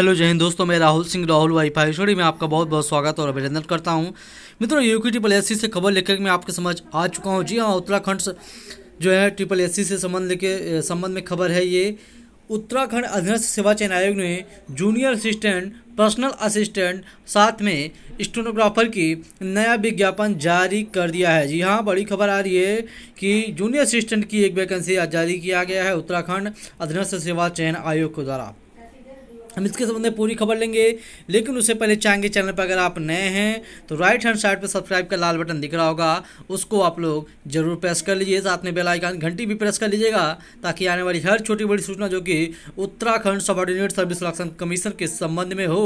hello जय हिंद दोस्तों मैं राहुल सिंह राहुल वाई शोरी में आपका बहुत बहुत स्वागत और अभिनंदन करता हूं मित्रों यू की ट्रिपल एस से खबर लेकर मैं आपके समझ आ चुका हूं जी हां उत्तराखंड जो है ट्रिपल एस से संबंध लेके संबंध में खबर है ये उत्तराखंड अधीनस्थ सेवा चयन आयोग ने जूनियर असिस्टेंट पर्सनल असिस्टेंट साथ में स्टोनोग्राफर की नया विज्ञापन जारी कर दिया है जी हाँ बड़ी खबर आ रही है कि जूनियर असिस्टेंट की एक वैकेंसी जारी किया गया है उत्तराखंड अधीनस्थ सेवा चयन आयोग के द्वारा हम इसके संबंध में पूरी खबर लेंगे लेकिन उससे पहले चाहेंगे चैनल पर अगर आप नए हैं तो राइट हैंड साइड पर सब्सक्राइब का लाल बटन दिख रहा होगा उसको आप लोग जरूर प्रेस कर लीजिए साथ में बेलाइकान घंटी भी प्रेस कर लीजिएगा ताकि आने वाली हर छोटी बड़ी सूचना जो कि Uttarakhand subordinate service selection commission के संबंध में हो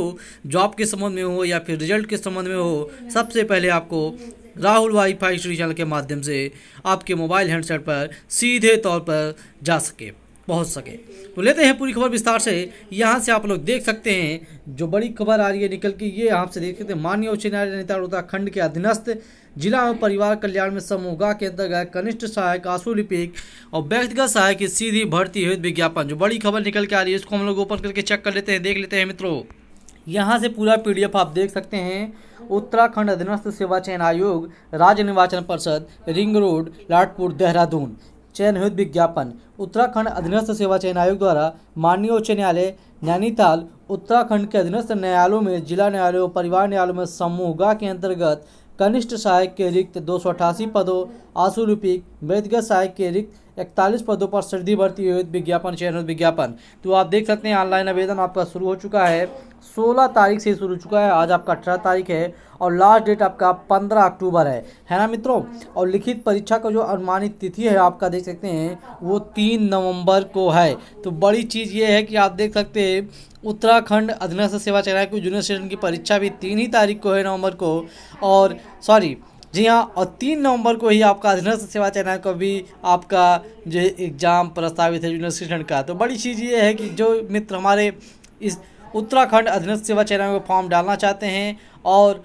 जॉब के संबंध में हो या फिर रिजल्ट के संबंध में हो सबसे पहले आपको राहुल वाईफाई श्री चैनल के माध्यम से आपके मोबाइल हैंडसेट पर सीधे तौर पर जा सके पहुंच सके तो लेते हैं पूरी खबर विस्तार से यहाँ से आप लोग देख सकते हैं जो बड़ी खबर आ रही है निकल के ये आपसे देख सकते हैं माननीय उच्च न्यायालय नेता उत्तराखंड के अधीनस्थ जिला एवं परिवार कल्याण में समूह के अंतर्गत कनिष्ठ सहायक आंसू लिपिक और व्यक्तिगत सहायक की सीधी भर्ती हुई विज्ञापन जो बड़ी खबर निकल के आ रही है इसको हम लोग ओपन करके चेक कर लेते हैं देख लेते हैं मित्रों यहाँ से पूरा पी आप देख सकते हैं उत्तराखंड अधीनस्थ सेवा चयन आयोग राज्य निर्वाचन परिषद रिंग रोड लाटपुर देहरादून चयन चयनहित विज्ञापन उत्तराखंड अधीनस्थ सेवा चयन आयोग द्वारा माननीय उच्च न्यायालय नैनीताल उत्तराखंड के अधीनस्थ न्यायालयों में जिला न्यायालयों परिवार न्यायालयों में गा के अंतर्गत कनिष्ठ सहायक के रिक्त दो पदों आशुलिपिक वैदिक सहायक के रिक्त इकतालीस पदों पर सर्दी भर्ती हुई विज्ञापन चयन विज्ञापन तो आप देख सकते हैं ऑनलाइन आवेदन आपका शुरू हो चुका है सोलह तारीख से शुरू हो चुका है आज आपका अठारह तारीख है और लास्ट डेट आपका पंद्रह अक्टूबर है है ना मित्रों और लिखित परीक्षा का जो अनुमानित तिथि है आपका देख सकते हैं वो तीन नवंबर को है तो बड़ी चीज़ ये है कि आप देख सकते हैं उत्तराखंड अधीनस्थ सेवा चयन की जूनियर सेशन की परीक्षा भी तीन ही तारीख को है नवंबर को और सॉरी जी हाँ और तीन नवंबर को ही आपका अधीनस्थ सेवा चयन का भी आपका जो एग्ज़ाम प्रस्तावित है यूनिवर्सिटी का तो बड़ी चीज़ ये है कि जो मित्र हमारे इस उत्तराखंड अधीनस्थ सेवा चयन का फॉर्म डालना चाहते हैं और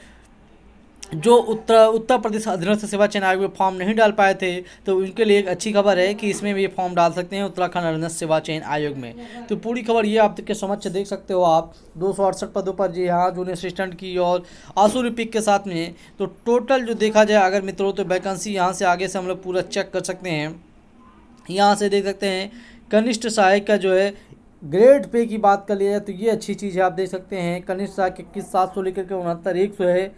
जो उत्तर उत्तर प्रदेश अधीनस्थ सेवा चयन आयोग में फॉर्म नहीं डाल पाए थे तो उनके लिए एक अच्छी खबर है कि इसमें भी ये फॉर्म डाल सकते हैं उत्तराखंड अधीनस्थ सेवा चयन आयोग में तो पूरी खबर ये आप के समक्ष देख सकते हो आप दो सौ अड़सठ पदों पर जी हाँ जूनियर असिस्टेंट की और आंसू रिपिक के साथ में तो टोटल जो देखा जाए अगर मित्रों तो वैकेंसी यहाँ से आगे से हम लोग पूरा चेक कर सकते हैं यहाँ से देख सकते हैं कनिष्ठ सहायक का जो है ग्रेड पे की बात कर लिया जाए तो ये अच्छी चीज़ है आप देख सकते हैं कनिष्ठ सहायक इक्कीस सात सौ लेकर के उनहत्तर एक सौ है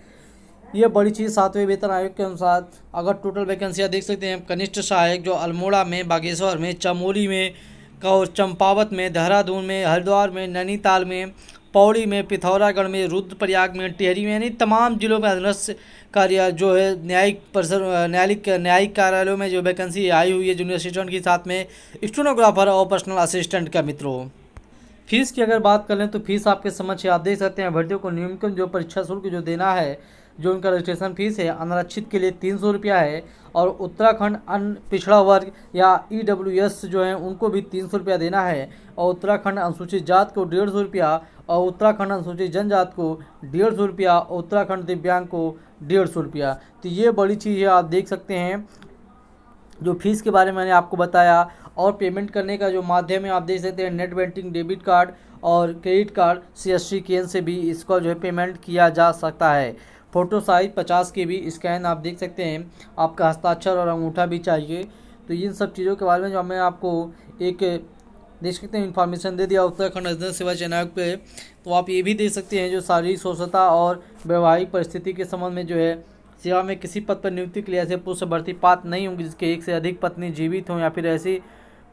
ये बड़ी चीज़ सातवें वेतन आयोग के अनुसार अगर टोटल वैकेंसियाँ देख सकते हैं कनिष्ठ सहायक जो अल्मोड़ा में बागेश्वर में चमोली में कौर चंपावत में देहरादून में हरिद्वार में नैनीताल में पौड़ी में पिथौरागढ़ में रुद्रप्रयाग में टिहरी में यानी तमाम जिलों में अधनस्थ कार्य जो है न्यायिक परिसर न्यायिक न्यायिक कार्यालयों में जो वैकेंसी आई हुई है जूनियर असिस्टेंट के साथ में स्टोनोग्राफर और पर्सनल असिस्टेंट का मित्रों फीस की अगर बात कर लें तो फीस आपके समझ आप देख सकते हैं भर्तियों को न्यूनतम जो परीक्षा शुल्क जो देना है जो उनका रजिस्ट्रेशन फीस है अनारक्षित के लिए तीन सौ रुपया है और उत्तराखंड अन पिछड़ा वर्ग या ई e जो है उनको भी तीन सौ रुपया देना है और उत्तराखंड अनुसूचित जात को डेढ़ सौ रुपया और उत्तराखंड अनुसूचित जनजात को डेढ़ सौ रुपया और उत्तराखंड दिव्यांग को डेढ़ सौ रुपया तो ये बड़ी चीज़ है आप देख सकते हैं जो फीस के बारे में मैंने आपको बताया और पेमेंट करने का जो माध्यम है आप देख सकते हैं नेट बैंकिंग डेबिट कार्ड और क्रेडिट कार्ड सी एस केंद्र से भी इसका जो है पेमेंट किया जा सकता है फ़ोटो साइज पचास के भी स्कैन आप देख सकते हैं आपका हस्ताक्षर और अंगूठा भी चाहिए तो इन सब चीज़ों के बारे में जो हमें आपको एक देख सकते हैं इन्फॉर्मेशन दे दिया उत्तराखंड अध्ययन सेवा चैनल पे तो आप ये भी देख सकते हैं जो शारीरिक स्वच्छता और वैवाहिक परिस्थिति के संबंध में जो है सेवा में किसी पद पर नियुक्ति के लिए ऐसे पुरुष भर्ती पात्र नहीं होंगे जिसके एक से अधिक पत्नी जीवित हों या फिर ऐसी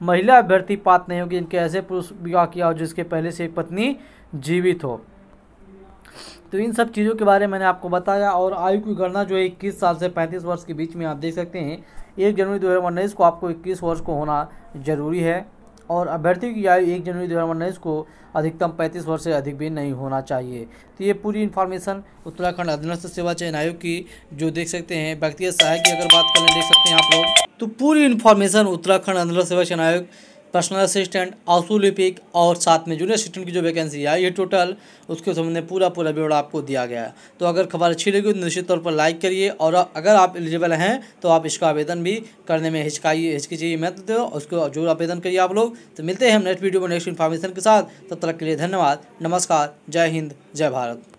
महिला अभ्यर्थी पात्र नहीं होगी जिनके ऐसे पुरुष विवाह किया हो जिसके पहले से एक पत्नी जीवित हो तो इन सब चीज़ों के बारे में मैंने आपको बताया और आयु की गणना जो है इक्कीस साल से पैंतीस वर्ष के बीच में आप देख सकते हैं एक जनवरी दो हज़ार उन्नीस को आपको इक्कीस वर्ष को होना जरूरी है और अभ्यर्थी की आयु एक जनवरी दो हज़ार उन्नीस को अधिकतम पैंतीस वर्ष से अधिक भी नहीं होना चाहिए तो ये पूरी इन्फॉर्मेशन उत्तराखंड अधीनस्थ सेवा चयन आयोग की जो देख सकते हैं व्यक्तिगत सहायक की अगर बात करें देख सकते हैं आप लोग तो पूरी इन्फॉर्मेशन उत्तराखंड आंध्र सेवक्षण आयोग पर्सनल असिस्टेंट आसूलिपिक और साथ में जूनियर असिस्टेंट की जो वैकेंसी है ये टोटल उसके संबंध में पूरा पूरा ब्यौरा आपको दिया गया है तो अगर खबर अच्छी लगी तो निश्चित तौर पर लाइक करिए और अगर आप एलिजिबल हैं तो आप इसका आवेदन भी करने में हिचकाइए हिचकिचिए मत दो उसको जरूर आवेदन करिए आप लोग तो मिलते हैं हम नेक्स्ट वीडियो में नेक्स्ट इन्फॉर्मेशन के साथ तब तक के लिए धन्यवाद नमस्कार जय हिंद जय भारत